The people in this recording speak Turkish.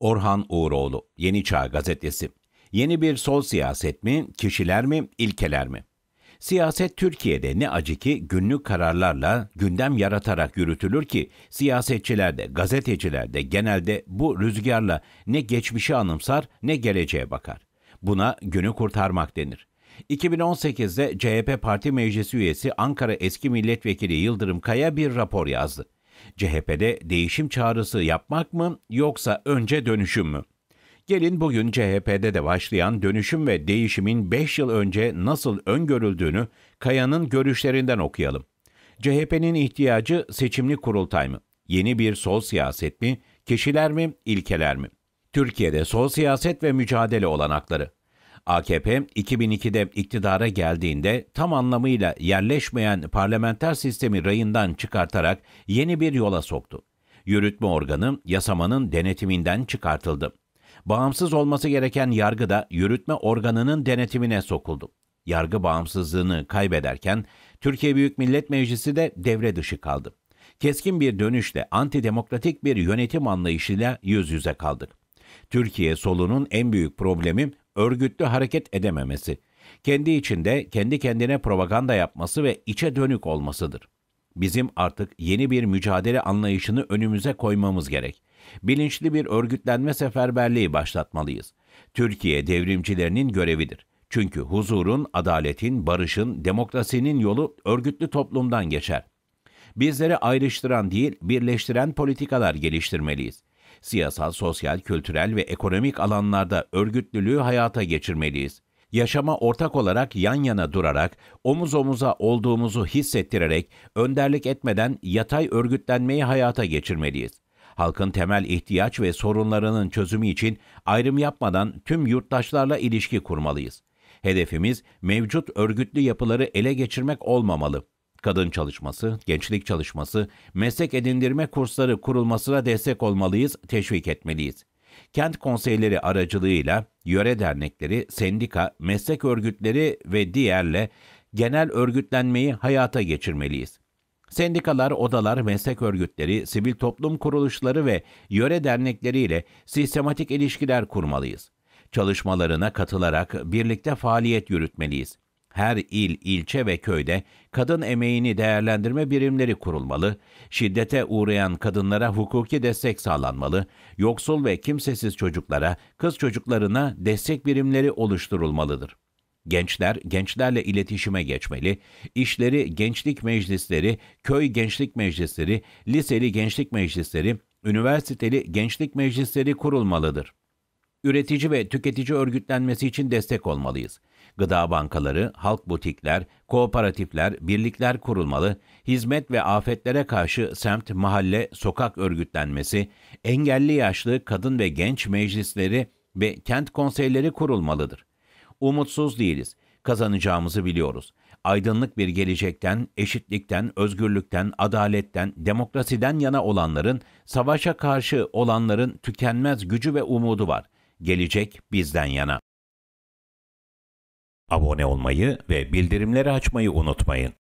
Orhan Uğuroğlu, Yeni Çağ Gazetesi. Yeni bir sol siyaset mi, kişiler mi, ilkeler mi? Siyaset Türkiye'de ne acı ki günlük kararlarla gündem yaratarak yürütülür ki siyasetçiler de gazeteciler de genelde bu rüzgarla ne geçmişi anımsar ne geleceğe bakar. Buna günü kurtarmak denir. 2018'de CHP Parti Meclisi üyesi Ankara eski milletvekili Yıldırım Kaya bir rapor yazdı. CHP'de değişim çağrısı yapmak mı yoksa önce dönüşüm mü? Gelin bugün CHP'de de başlayan dönüşüm ve değişimin 5 yıl önce nasıl öngörüldüğünü Kaya'nın görüşlerinden okuyalım. CHP'nin ihtiyacı seçimli kurultay mı? Yeni bir sol siyaset mi? Kişiler mi? İlkeler mi? Türkiye'de sol siyaset ve mücadele olanakları. AKP 2002'de iktidara geldiğinde tam anlamıyla yerleşmeyen parlamenter sistemi rayından çıkartarak yeni bir yola soktu. Yürütme organı yasamanın denetiminden çıkartıldı. Bağımsız olması gereken yargı da yürütme organının denetimine sokuldu. Yargı bağımsızlığını kaybederken Türkiye Büyük Millet Meclisi de devre dışı kaldı. Keskin bir dönüşle antidemokratik bir yönetim anlayışıyla yüz yüze kaldık. Türkiye solunun en büyük problemi örgütlü hareket edememesi, kendi içinde kendi kendine propaganda yapması ve içe dönük olmasıdır. Bizim artık yeni bir mücadele anlayışını önümüze koymamız gerek. Bilinçli bir örgütlenme seferberliği başlatmalıyız. Türkiye devrimcilerinin görevidir. Çünkü huzurun, adaletin, barışın, demokrasinin yolu örgütlü toplumdan geçer. Bizleri ayrıştıran değil, birleştiren politikalar geliştirmeliyiz. Siyasal, sosyal, kültürel ve ekonomik alanlarda örgütlülüğü hayata geçirmeliyiz. Yaşama ortak olarak yan yana durarak, omuz omuza olduğumuzu hissettirerek, önderlik etmeden yatay örgütlenmeyi hayata geçirmeliyiz halkın temel ihtiyaç ve sorunlarının çözümü için ayrım yapmadan tüm yurttaşlarla ilişki kurmalıyız. Hedefimiz mevcut örgütlü yapıları ele geçirmek olmamalı kadın çalışması, gençlik çalışması, meslek edindirme kursları kurulmasına destek olmalıyız, teşvik etmeliyiz. Kent konseyleri aracılığıyla yöre dernekleri, sendika, meslek örgütleri ve diğerle genel örgütlenmeyi hayata geçirmeliyiz. Sendikalar, odalar, meslek örgütleri, sivil toplum kuruluşları ve yöre dernekleriyle sistematik ilişkiler kurmalıyız. Çalışmalarına katılarak birlikte faaliyet yürütmeliyiz. Her il, ilçe ve köyde kadın emeğini değerlendirme birimleri kurulmalı, şiddete uğrayan kadınlara hukuki destek sağlanmalı, yoksul ve kimsesiz çocuklara, kız çocuklarına destek birimleri oluşturulmalıdır. Gençler gençlerle iletişime geçmeli, işleri gençlik meclisleri, köy gençlik meclisleri, liseli gençlik meclisleri, üniversiteli gençlik meclisleri kurulmalıdır üretici ve tüketici örgütlenmesi için destek olmalıyız. Gıda bankaları, halk butikler, kooperatifler, birlikler kurulmalı, hizmet ve afetlere karşı semt, mahalle, sokak örgütlenmesi, engelli yaşlı, kadın ve genç meclisleri ve kent konseyleri kurulmalıdır. Umutsuz değiliz, kazanacağımızı biliyoruz. Aydınlık bir gelecekten, eşitlikten, özgürlükten, adaletten, demokrasiden yana olanların, savaşa karşı olanların tükenmez gücü ve umudu var gelecek bizden yana. Abone olmayı ve bildirimleri açmayı unutmayın.